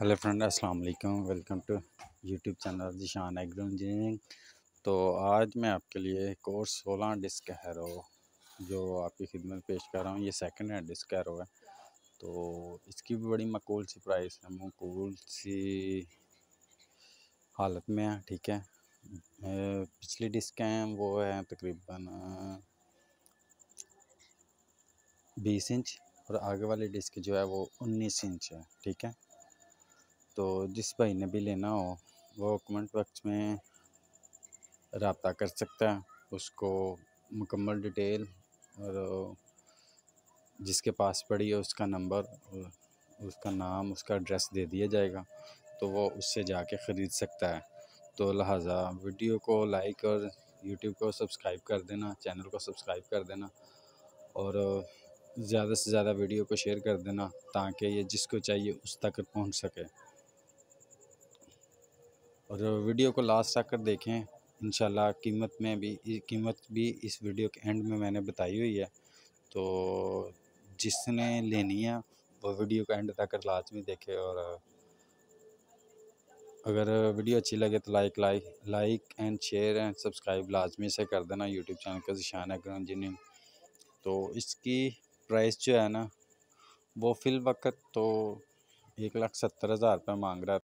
hello friend अस्सलाम वालेकुम welcome to YouTube channel Zeeshan agro engineering तो आज मैं आपके लिए कोर्स सोलह डिस्क हैरो जो आपकी खिदमत पेश कर रहा हूँ ये सेकंड हैंड डिस्क हैरो है तो इसकी भी बड़ी मकूल सी प्राइस है मकूल सी हालत में है ठीक है पिछली डिस्क हैं वो हैं तकरीबन बीस इंच और आगे वाली डिस्क जो है वो उन्नीस इंच है ठीक है तो जिस भाई ने भी लेना हो वो कमेंट बॉक्स में रबता कर सकता है उसको मुकम्मल डिटेल और जिसके पास पड़ी है उसका नंबर उसका नाम उसका एड्रेस दे दिया जाएगा तो वो उससे जाके ख़रीद सकता है तो लिहाजा वीडियो को लाइक और यूट्यूब को सब्सक्राइब कर देना चैनल को सब्सक्राइब कर देना और ज़्यादा से ज़्यादा वीडियो को शेयर कर देना ताकि ये जिसको चाहिए उस तक पहुंच सके और वीडियो को लास्ट तक देखें इंशाल्लाह कीमत में भी कीमत भी इस वीडियो के एंड में मैंने बताई हुई है तो जिसने लेनी है वो वीडियो को एंड तक लाजमी देखे और अगर वीडियो अच्छी लगे तो like like like and share and subscribe लाजमी से कर देना यूट्यूब चैनल का जिशान अक्रम जिन तो इसकी प्राइस जो है ना वो फिल वक्त तो एक लाख सत्तर हज़ार रुपये मांग रहा